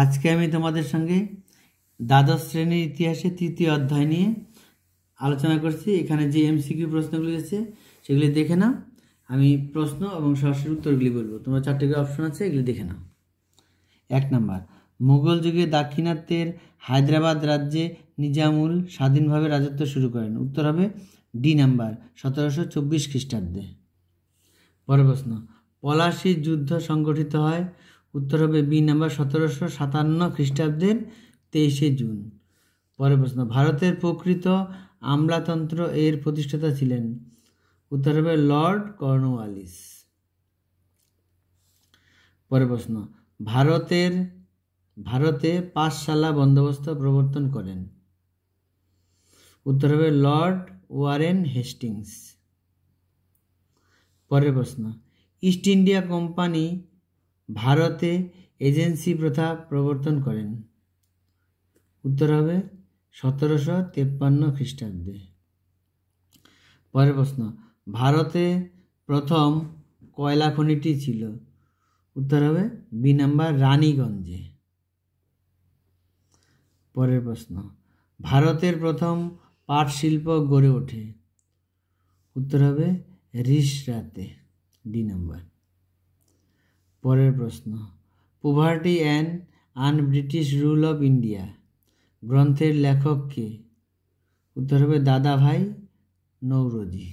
আজকে আমি তোমাদের সঙ্গে দ্বাদশ শ্রেণীর ইতিহাসে তৃতীয় অধ্যায় নিয়ে আলোচনা করছি এখানে যে এমসিকিউ প্রশ্নগুলি আছে সেগুলি দেখে নাও আমি প্রশ্ন এবং সরাসরি উত্তরগুলি বলবো তোমরা চারটে করে অপশন আছে এগুলি দেখে নাও এক নাম্বার মুঘল যুগে দাক্ষিণাত্যের হায়দ্রাবাদ রাজ্যে নিজামুল স্বাধীনভাবে রাজত্ব শুরু করেন উত্তর হবে ডি নাম্বার সতেরোশো চব্বিশ খ্রিস্টাব্দে পরের প্রশ্ন পলাশি যুদ্ধ সংগঠিত হয় উত্তর হবে বি নাম্বার সতেরোশো সাতান্ন খ্রিস্টাব্দের তেইশে জুন পরের প্রশ্ন ভারতের প্রকৃত আমলাতন্ত্র এর প্রতিষ্ঠাতা ছিলেন উত্তর হবে লর্ড কর্নওয়ালিস পরের প্রশ্ন ভারতের ভারতে পাঠশালা বন্দোবস্ত প্রবর্তন করেন উত্তর হবে লর্ড ওয়ারেন হেস্টিংস পরের প্রশ্ন ইস্ট ইন্ডিয়া কোম্পানি ভারতে এজেন্সি প্রথা প্রবর্তন করেন উত্তর হবে সতেরোশো তেপ্পান্ন খ্রিস্টাব্দে পরের প্রশ্ন ভারতে প্রথম কয়লা খনিটি ছিল উত্তর হবে বি নাম্বার রানীগঞ্জে পরের প্রশ্ন ভারতের প্রথম পাট শিল্প গড়ে ওঠে উত্তর হবে রিসরাতে ডি নাম্বার পরের প্রশ্ন poverty and un British rule of India গ্রন্থের লেখক কে উত্তর হবে দাদা ভাই নৌরজি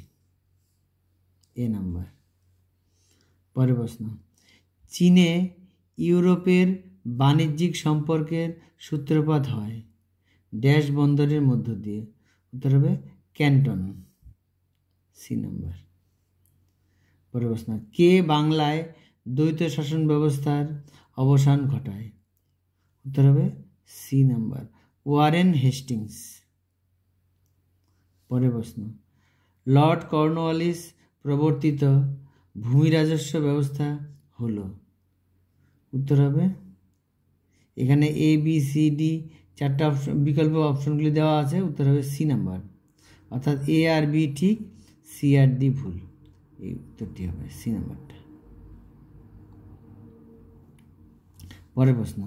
এ নাম্বার পরের প্রশ্ন চীনে ইউরোপের বাণিজ্যিক সম্পর্কের সূত্রপাত হয় ড্যাশ বন্দরের মধ্য দিয়ে উত্তর হবে ক্যান্টন সি নাম্বার পরের প্রশ্ন কে বাংলায় দ্বৈত শাসন ব্যবস্থার অবসান ঘটায় উত্তর হবে সি নাম্বার ওয়ারেন হেস্টিংস পরের প্রশ্ন লর্ড কর্নওয়ালিস প্রবর্তিত ভূমি রাজস্ব ব্যবস্থা হলো উত্তর হবে এখানে এ বি সি ডি চারটা অপশন বিকল্প অপশনগুলি দেওয়া আছে উত্তর হবে সি নাম্বার অর্থাৎ এ আর বি ঠিক সি আর ডি ভুল এই উত্তরটি হবে সি নাম্বারটা পরের প্রশ্ন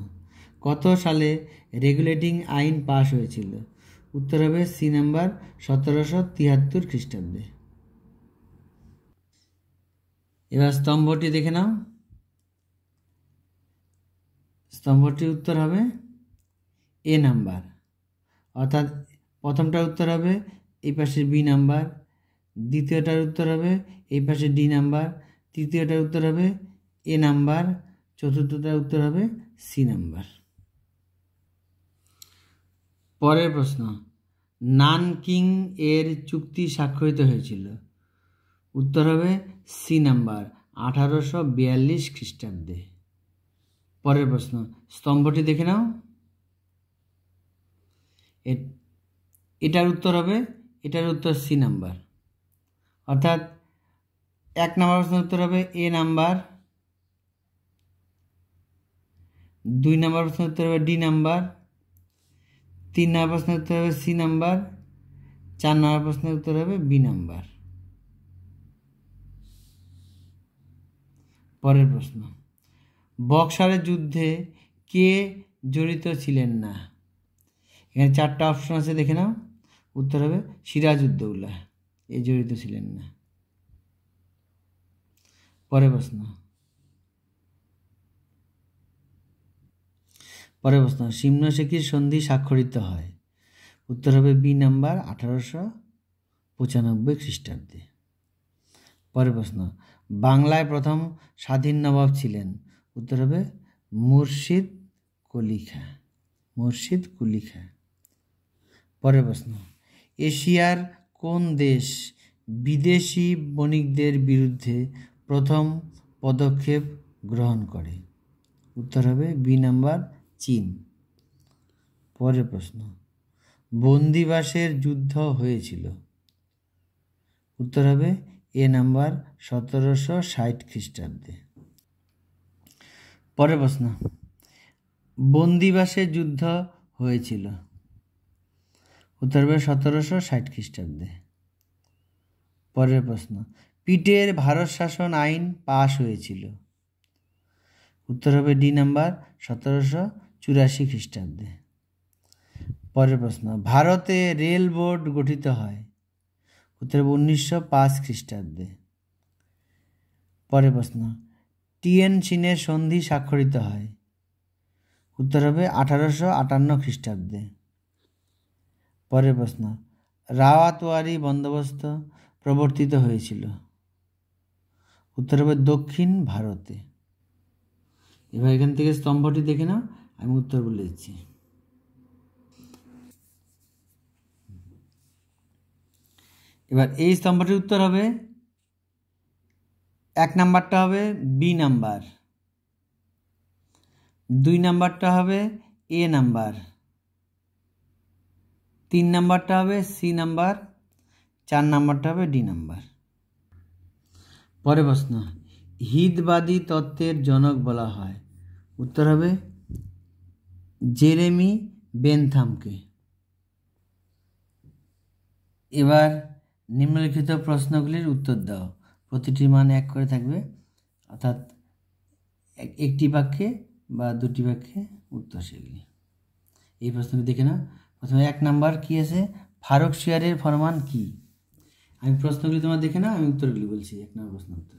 কত সালে রেগুলেটিং আইন পাশ হয়েছিল উত্তর হবে সি নাম্বার সতেরোশো তিয়াত্তর খ্রিস্টাব্দে এবার স্তম্ভটি দেখে নাও স্তম্ভটির উত্তর হবে এ নাম্বার অর্থাৎ প্রথমটার উত্তর হবে এই পাশে বি নাম্বার দ্বিতীয়টার উত্তর হবে এই পাশে ডি নাম্বার তৃতীয়টার উত্তর হবে এ নাম্বার চতুর্থটার উত্তর হবে সি নাম্বার পরের প্রশ্ন নানকিং এর চুক্তি স্বাক্ষরিত হয়েছিল উত্তর হবে সি নাম্বার আঠারোশো বিয়াল্লিশ খ্রিস্টাব্দে পরের প্রশ্ন স্তম্ভটি দেখে নাও এটার উত্তর হবে এটার উত্তর সি নাম্বার অর্থাৎ এক নাম্বার প্রশ্নের উত্তর হবে এ নাম্বার দুই নাম্বার প্রশ্ন উত্তর হবে ডি নাম্বার তিন নাম্বার প্রশ্নের উত্তর হবে সি নাম্বার চার নাম্বার প্রশ্নের উত্তর হবে বি নাম্বার পরের প্রশ্ন বক্সারের যুদ্ধে কে জড়িত ছিলেন না এখানে চারটা অপশন আছে দেখে নাও উত্তর হবে সিরাজউদ্দৌলা এ জড়িত ছিলেন না পরের প্রশ্ন পরে প্রশ্ন সিমনাশেখির সন্ধি স্বাক্ষরিত হয় উত্তর হবে বি নাম্বার আঠারোশো পঁচানব্বই খ্রিস্টাব্দে পরের প্রশ্ন বাংলায় প্রথম স্বাধীন নবাব ছিলেন উত্তর হবে মুর্শিদ কলিখা মুর্শিদ কুলিখা পরের প্রশ্ন এশিয়ার কোন দেশ বিদেশি বণিকদের বিরুদ্ধে প্রথম পদক্ষেপ গ্রহণ করে উত্তর হবে বি নাম্বার চীন পরের প্রশ্ন বন্দিবাসের যুদ্ধ হয়েছিল উত্তর হবে এ নাম্বার সতেরোশো ষাট খ্রিস্টাব্দে পরের প্রশ্ন বন্দিবাসের যুদ্ধ হয়েছিল উত্তর হবে সতেরোশো ষাট খ্রিস্টাব্দে পরের প্রশ্ন পিটের ভারত শাসন আইন পাশ হয়েছিল উত্তর হবে ডি নাম্বার সতেরোশো চুরাশি খ্রিস্টাব্দে পরের প্রশ্ন ভারতে রেল বোর্ড গঠিত হয় উত্তর উনিশশো পাঁচ খ্রিস্টাব্দে পরের প্রশ্ন টিএন সিনের সন্ধি স্বাক্ষরিত হয় উত্তর হবে আঠারোশো আটান্ন খ্রিস্টাব্দে পরের প্রশ্ন রাওয়াতোয়ারি বন্দোবস্ত প্রবর্তিত হয়েছিল উত্তর হবে দক্ষিণ ভারতে এবার এখান থেকে স্তম্ভটি দেখে নাও আমি উত্তর বলে দিচ্ছি এবার এই স্তম্ভটির উত্তর হবে এক নাম্বারটা হবে বি নাম্বার দুই নাম্বারটা হবে এ নাম্বার তিন নাম্বারটা হবে সি নাম্বার চার নাম্বারটা হবে ডি নাম্বার পরে প্রশ্ন হিতবাদী তত্ত্বের জনক বলা হয় উত্তর হবে জেরেমি বেনথামকে এবার নিম্নলিখিত প্রশ্নগুলির উত্তর দাও প্রতিটি মান এক করে থাকবে অর্থাৎ একটি বাক্যে বা দুটি বাক্যে উত্তর সেগুলি এই প্রশ্নটি দেখে না প্রথমে এক নাম্বার কি আছে ফারুক শিয়ারের ফরমান কি আমি প্রশ্নগুলি তোমার দেখে না আমি উত্তরগুলি বলছি এক নম্বর প্রশ্ন উত্তর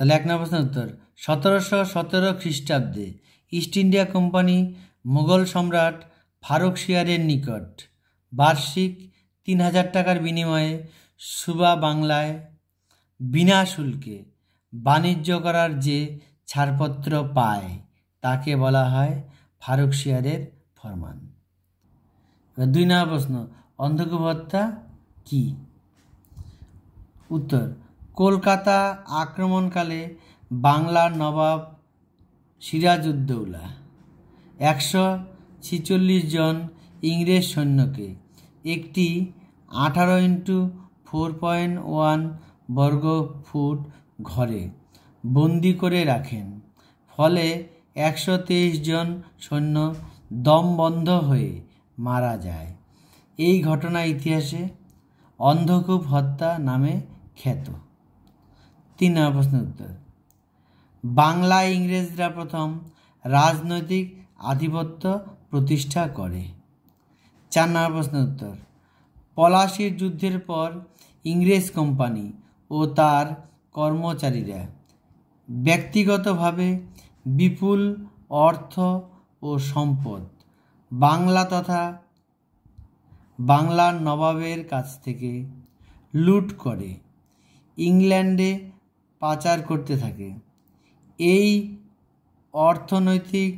তাহলে এক নম্বর প্রশ্নের উত্তর সতেরোশো সতেরো খ্রিস্টাব্দে ইস্ট ইন্ডিয়া কোম্পানি মুঘল সম্রাট ফারুক শিয়ারের নিকট বার্ষিক তিন হাজার টাকার বিনিময়ে সুবা বাংলায় বিনা শুল্কে বাণিজ্য করার যে ছাড়পত্র পায় তাকে বলা হয় ফারুক শিয়ারের ফরমান দুই নম্বর প্রশ্ন অন্ধকু ভত্তা কী উত্তর কলকাতা আক্রমণকালে বাংলার নবাব সিরাজউদ্দৌলা একশো ছিচল্লিশ জন ইংরেজ সৈন্যকে একটি আঠারো ইন্টু ফোর পয়েন্ট ওয়ান বর্গ ফুট ঘরে বন্দি করে রাখেন ফলে একশো তেইশ জন সৈন্য দম বন্ধ হয়ে মারা যায় এই ঘটনা ইতিহাসে অন্ধকূপ হত্যা নামে খ্যাত তিন নম্বর প্রশ্নের উত্তর বাংলায় ইংরেজরা প্রথম রাজনৈতিক আধিপত্য প্রতিষ্ঠা করে চার নম্বর প্রশ্নের উত্তর পলাশির যুদ্ধের পর ইংরেজ কোম্পানি ও তার কর্মচারীরা ব্যক্তিগতভাবে বিপুল অর্থ ও সম্পদ বাংলা তথা বাংলার নবাবের কাছ থেকে লুট করে ইংল্যান্ডে পাচার করতে থাকে এই অর্থনৈতিক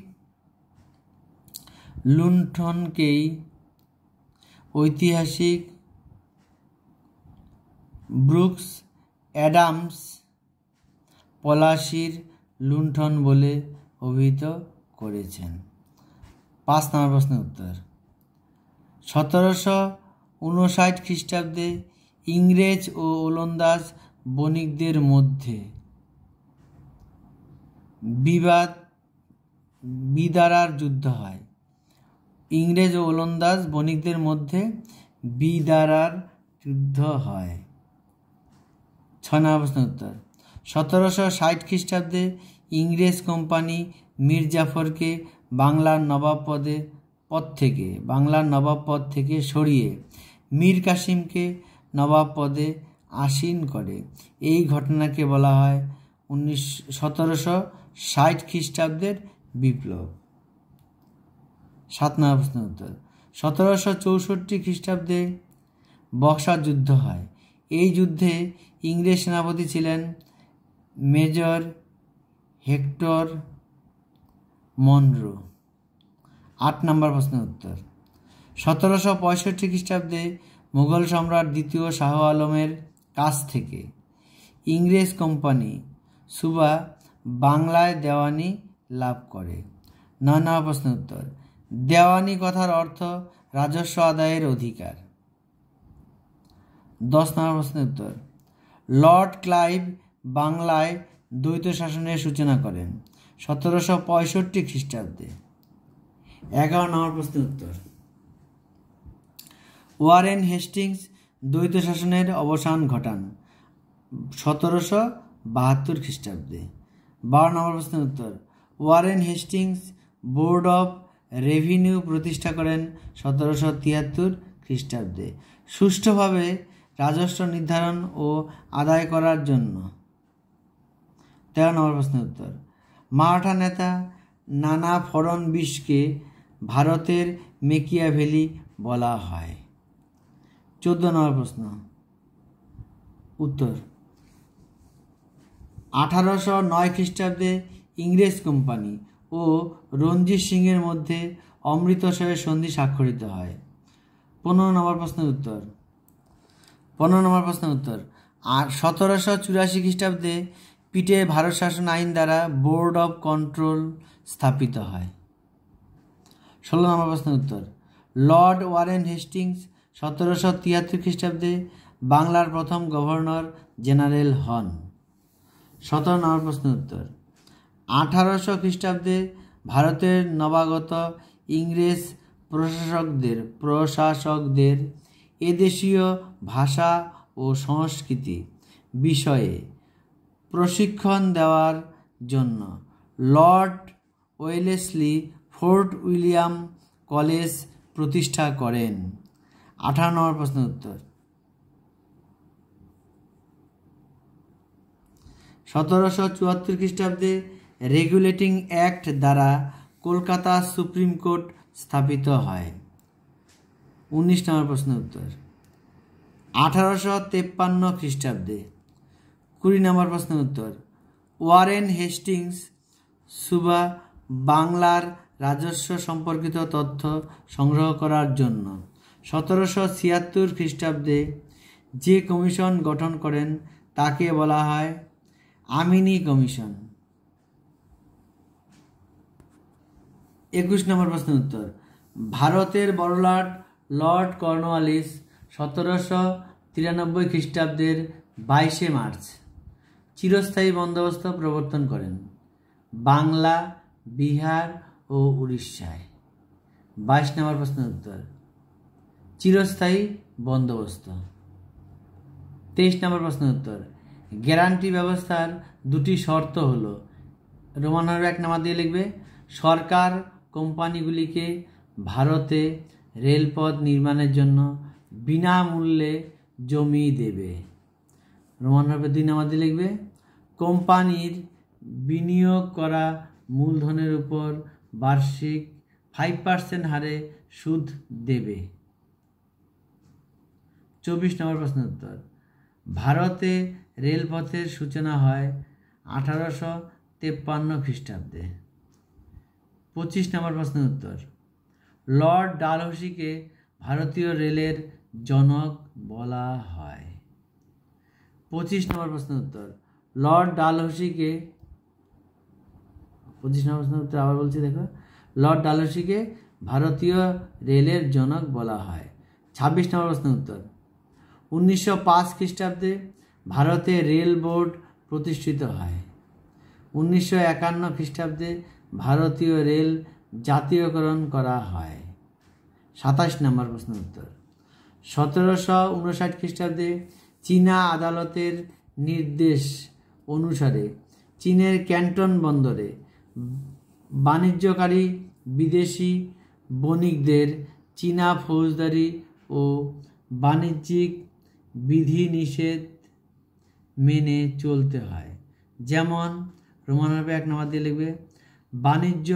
লুণ্ঠনকেই ঐতিহাসিক ব্রুকস অ্যাডামস পলাশির লুণ্ঠন বলে অভিহিত করেছেন পাঁচ নম্বর প্রশ্নের উত্তর সতেরোশো উনষাট খ্রিস্টাব্দে ইংরেজ ও ওলন্দাজ বণিকদের মধ্যে বিবাদ বিদারার যুদ্ধ হয় ইংরেজ ও ওলন্দাজ বণিকদের মধ্যে বিদারার যুদ্ধ হয় ছ প্রশ্ন সতেরোশো ষাট খ্রিস্টাব্দে ইংরেজ কোম্পানি মীর জাফরকে বাংলার নবাব পদে পদ থেকে বাংলার নবাব পদ থেকে সরিয়ে মীর কাসিমকে নবাব পদে আসীন করে এই ঘটনাকে বলা হয় উনিশ সতেরোশো ষাট খ্রিস্টাব্দের বিপ্লব সাত নম্বর প্রশ্ন উত্তর সতেরোশো চৌষট্টি খ্রিস্টাব্দে বক্সার যুদ্ধ হয় এই যুদ্ধে ইংরেজ সেনাপতি ছিলেন মেজর হেক্টর মনরো আট নম্বর প্রশ্নের উত্তর সতেরোশো পঁয়ষট্টি খ্রিস্টাব্দে মুঘল সম্রাট দ্বিতীয় শাহ আলমের কাছ থেকে ইংরেজ কোম্পানি সুবা বাংলায় দেওয়ানি লাভ করে নানা প্রশ্ন উত্তর দেওয়ানি কথার অর্থ রাজস্ব আদায়ের অধিকার দশ নম্বর প্রশ্নের উত্তর লর্ড ক্লাইভ বাংলায় দ্বৈত শাসনের সূচনা করেন সতেরোশো পঁয়ষট্টি খ্রিস্টাব্দে এগারো নম্বর প্রশ্নের উত্তর ওয়ারেন হেস্টিংস দ্বৈত শাসনের অবসান ঘটান সতেরোশো বাহাত্তর খ্রিস্টাব্দে বারো নম্বর প্রশ্নের উত্তর Warren Hastings board of revenue প্রতিষ্ঠা করেন সতেরোশো তিয়াত্তর খ্রিস্টাব্দে সুষ্ঠুভাবে রাজস্ব নির্ধারণ ও আদায় করার জন্য তেরো নম্বর প্রশ্নের উত্তর মারাঠা নেতা নানা ফড়নবিশকে ভারতের ভ্যালি বলা হয় চোদ্দ নম্বর প্রশ্ন উত্তর আঠারোশো নয় খ্রিস্টাব্দে ইংরেজ কোম্পানি ও রঞ্জিত সিংয়ের মধ্যে অমৃতসরের সন্ধি স্বাক্ষরিত হয় পনেরো নম্বর প্রশ্নের উত্তর পনেরো নম্বর প্রশ্নের উত্তর আর সতেরোশো চুরাশি খ্রিস্টাব্দে পিটে ভারত শাসন আইন দ্বারা বোর্ড অব কন্ট্রোল স্থাপিত হয় ষোলো নম্বর প্রশ্নের উত্তর লর্ড ওয়ারেন হেস্টিংস সতেরোশো তিয়াত্তর খ্রিস্টাব্দে বাংলার প্রথম গভর্নর জেনারেল হন সতেরো নম্বর প্রশ্ন উত্তর আঠারোশো খ্রিস্টাব্দে ভারতের নবাগত ইংরেজ প্রশাসকদের প্রশাসকদের এদেশীয় ভাষা ও সংস্কৃতি বিষয়ে প্রশিক্ষণ দেওয়ার জন্য Lord Wellesley Fort William college প্রতিষ্ঠা করেন আঠারো নম্বর প্রশ্নের উত্তর সতেরোশো চুয়াত্তর খ্রিস্টাব্দে রেগুলেটিং অ্যাক্ট দ্বারা কলকাতা সুপ্রিম কোর্ট স্থাপিত হয় উনিশ নম্বর প্রশ্নের উত্তর আঠারোশো তেপ্পান্ন খ্রিস্টাব্দে কুড়ি নম্বর প্রশ্নের উত্তর ওয়ারেন হেস্টিংস সুবা বাংলার রাজস্ব সম্পর্কিত তথ্য সংগ্রহ করার জন্য সতেরোশো ছিয়াত্তর খ্রিস্টাব্দে যে কমিশন গঠন করেন তাকে বলা হয় আমিনী কমিশন একুশ নম্বর প্রশ্নের উত্তর ভারতের বড়লাট লর্ড কর্নওয়ালিস সতেরোশো তিরানব্বই খ্রিস্টাব্দের বাইশে মার্চ চিরস্থায়ী বন্দোবস্ত প্রবর্তন করেন বাংলা বিহার ও উড়িষ্যায় বাইশ নম্বর প্রশ্নের উত্তর চিরস্থায়ী বন্দোবস্ত তেইশ নম্বর প্রশ্ন উত্তর গ্যারান্টি ব্যবস্থার দুটি শর্ত হল রোমান এক নাম্বার দিয়ে লিখবে সরকার কোম্পানিগুলিকে ভারতে রেলপথ নির্মাণের জন্য বিনামূল্যে জমি দেবে রোমান হবে দুই নাম্বার দিয়ে লিখবে কোম্পানির বিনিয়োগ করা মূলধনের উপর বার্ষিক ফাইভ পার্সেন্ট হারে সুদ দেবে চব্বিশ নম্বর প্রশ্নের উত্তর ভারতে রেলপথের সূচনা হয় আঠারোশো তেপ্পান্ন খ্রিস্টাব্দে পঁচিশ নম্বর প্রশ্নের উত্তর লর্ড ডালহসিকে ভারতীয় রেলের জনক বলা হয় পঁচিশ নম্বর প্রশ্নের উত্তর লর্ড ডালহসিকে পঁচিশ নম্বর প্রশ্নের উত্তর আবার বলছি দেখো লর্ড ডালহসিকে ভারতীয় রেলের জনক বলা হয় ছাব্বিশ নম্বর প্রশ্নের উত্তর উনিশশো পাঁচ খ্রিস্টাব্দে ভারতে রেল বোর্ড প্রতিষ্ঠিত হয় উনিশশো একান্ন খ্রিস্টাব্দে ভারতীয় রেল জাতীয়করণ করা হয় সাতাশ নম্বর প্রশ্ন উত্তর সতেরোশো উনষাট খ্রিস্টাব্দে চীনা আদালতের নির্দেশ অনুসারে চীনের ক্যান্টন বন্দরে বাণিজ্যকারী বিদেশি বণিকদের চীনা ফৌজদারি ও বাণিজ্যিক বিধিনিষেধ মেনে চলতে হয় যেমন রোমান হবে এক নম্বর দিয়ে লিখবে বাণিজ্য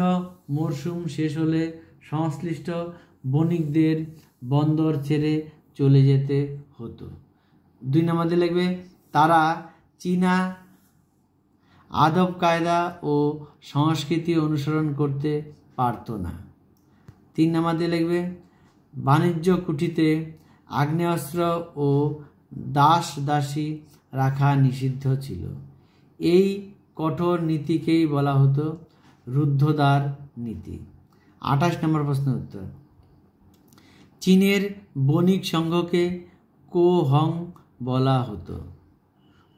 মরশুম শেষ হলে সংশ্লিষ্ট বণিকদের বন্দর ছেড়ে চলে যেতে হতো দুই নম্বর দিয়ে লিখবে তারা চীনা আদব কায়দা ও সংস্কৃতি অনুসরণ করতে পারত না তিন নম্বর দিয়ে লিখবে বাণিজ্য কুঠিতে আগ্নেয়াস্ত্র ও দাস দাসী রাখা নিষিদ্ধ ছিল এই কঠোর নীতিকেই বলা হতো রুদ্ধদ্বার নীতি আঠাশ নম্বর প্রশ্ন উত্তর চীনের বণিক সংঘকে কো হং বলা হতো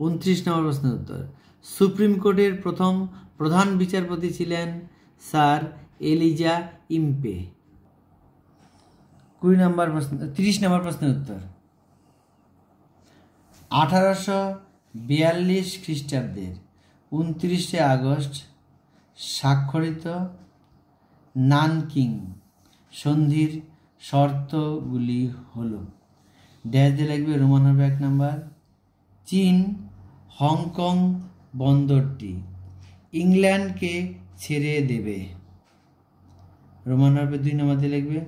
উনত্রিশ নম্বর প্রশ্নের উত্তর সুপ্রিম কোর্টের প্রথম প্রধান বিচারপতি ছিলেন স্যার এলিজা ইম্পে কুড়ি নম্বর প্রশ্ন তিরিশ নম্বর প্রশ্নের উত্তর আঠারোশো বিয়াল্লিশ খ্রিস্টাব্দের উনত্রিশে আগস্ট স্বাক্ষরিত নানকিং সন্ধির শর্তগুলি হল ড্যাশ দিয়ে লাগবে রোমান হবে এক নাম্বার চীন হংকং বন্দরটি ইংল্যান্ডকে ছেড়ে দেবে রোমান হবে দুই নম্বর দিয়ে লাগবে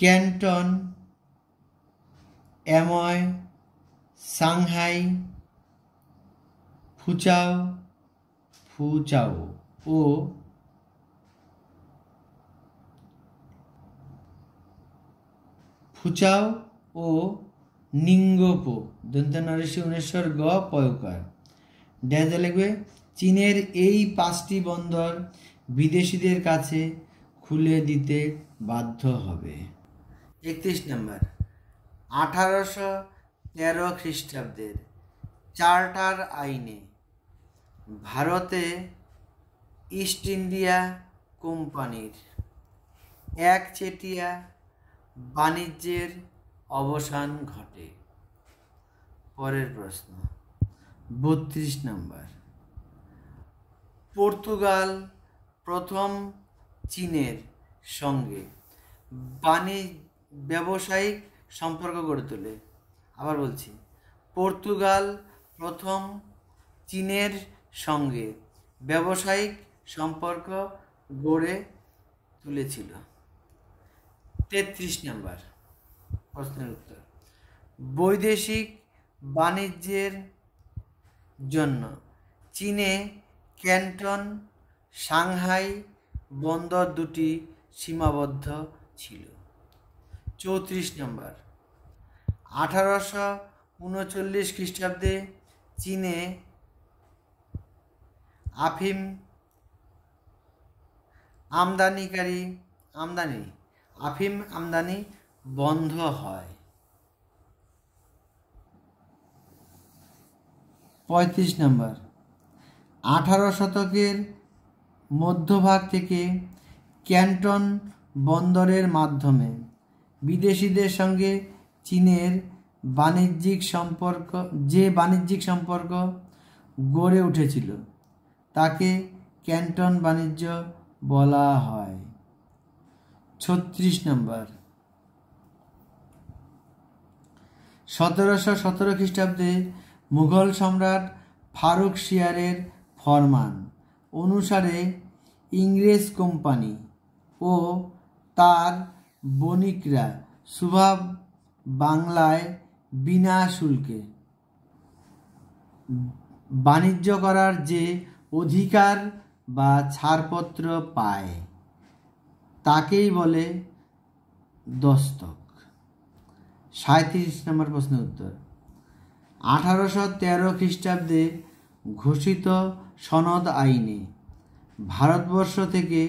ক্যান্টন অ্যাময় সাংহাই ফুচাও ফুচাও ও ফুচাও ও নিঙ্গপো দন্ত নরেশী উনেশ্বর গ পয়কার ড্যাজে লাগবে চীনের এই পাঁচটি বন্দর বিদেশিদের কাছে খুলে দিতে বাধ্য হবে একত্রিশ নম্বর আঠারোশো তেরো খ্রিস্টাব্দের চার্টার আইনে ভারতে ইস্ট ইন্ডিয়া কোম্পানির একচেটিয়া বাণিজ্যের অবসান ঘটে পরের প্রশ্ন বত্রিশ নম্বর পর্তুগাল প্রথম চীনের সঙ্গে বাণিজ্য ব্যবসায়িক সম্পর্ক গড়ে তোলে আবার বলছি পর্তুগাল প্রথম চীনের সঙ্গে ব্যবসায়িক সম্পর্ক গড়ে তুলেছিল তেত্রিশ নম্বর প্রশ্নের উত্তর বৈদেশিক বাণিজ্যের জন্য চীনে ক্যান্টন সাংহাই বন্দর দুটি সীমাবদ্ধ ছিল চৌত্রিশ নম্বর আঠারোশো উনচল্লিশ খ্রিস্টাব্দে চীনে আফিম আমদানিকারী আমদানি আফিম আমদানি বন্ধ হয় পঁয়ত্রিশ নম্বর আঠারো শতকের মধ্যভাগ থেকে ক্যান্টন বন্দরের মাধ্যমে বিদেশিদের সঙ্গে চীনের বাণিজ্যিক সম্পর্ক যে বাণিজ্যিক সম্পর্ক গড়ে উঠেছিল তাকে ক্যান্টন বাণিজ্য বলা হয় ছত্রিশ নম্বর সতেরোশো সতেরো খ্রিস্টাব্দে মুঘল সম্রাট ফারুক শিয়ারের ফরমান অনুসারে ইংরেজ কোম্পানি ও তার বণিকরা সুভাব বাংলায় বিনা শুল্কে বাণিজ্য করার যে অধিকার বা ছাড়পত্র পায় তাকেই বলে দস্তক সাঁত্রিশ নম্বর প্রশ্নের উত্তর আঠারোশো তেরো খ্রিস্টাব্দে ঘোষিত সনদ আইনে ভারতবর্ষ থেকে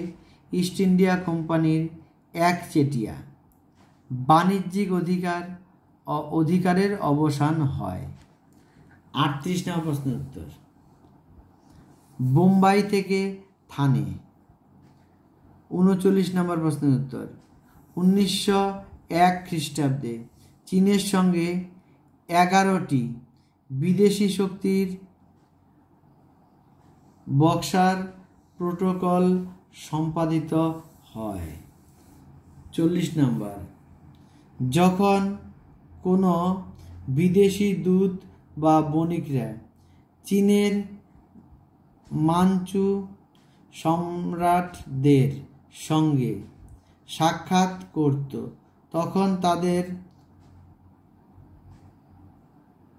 ইস্ট ইন্ডিয়া কোম্পানির একচেটিয়া বাণিজ্যিক অধিকার অধিকারের অবসান হয় আটত্রিশ নম্বর প্রশ্নের উত্তর বোম্বাই থেকে থানে উনচল্লিশ নম্বর প্রশ্নের উত্তর উনিশশো এক খ্রিস্টাব্দে চীনের সঙ্গে এগারোটি বিদেশি শক্তির বক্সার প্রোটোকল সম্পাদিত হয় চল্লিশ নাম্বার যখন কোনো বিদেশি দূত বা বণিকরা চীনের মাঞ্চু সম্রাটদের সঙ্গে সাক্ষাৎ করত তখন তাদের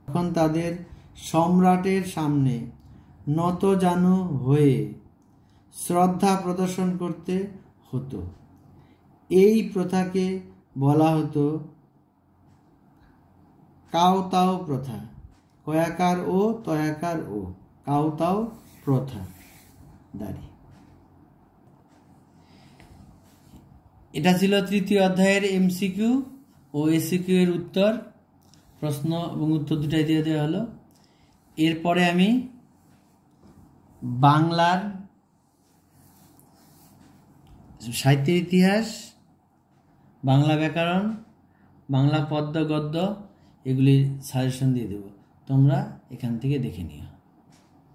তখন তাদের সম্রাটের সামনে নতজানু হয়ে শ্রদ্ধা প্রদর্শন করতে হতো এই প্রথাকে বলা হতো কাওতাও প্রথা কয়াকার ও তয়াকার ও কাওতাও প্রথা দাঁড়ি এটা ছিল তৃতীয় অধ্যায়ের এমসিকিউ ও এসিকিউ এর উত্তর প্রশ্ন এবং উত্তর দুটাই দিয়ে দেওয়া হলো এরপরে আমি বাংলার সাহিত্যের ইতিহাস বাংলা ব্যাকরণ বাংলা পদ্য গদ্য এগুলি সাজেশন দিয়ে দেব তোমরা এখান থেকে দেখে নিও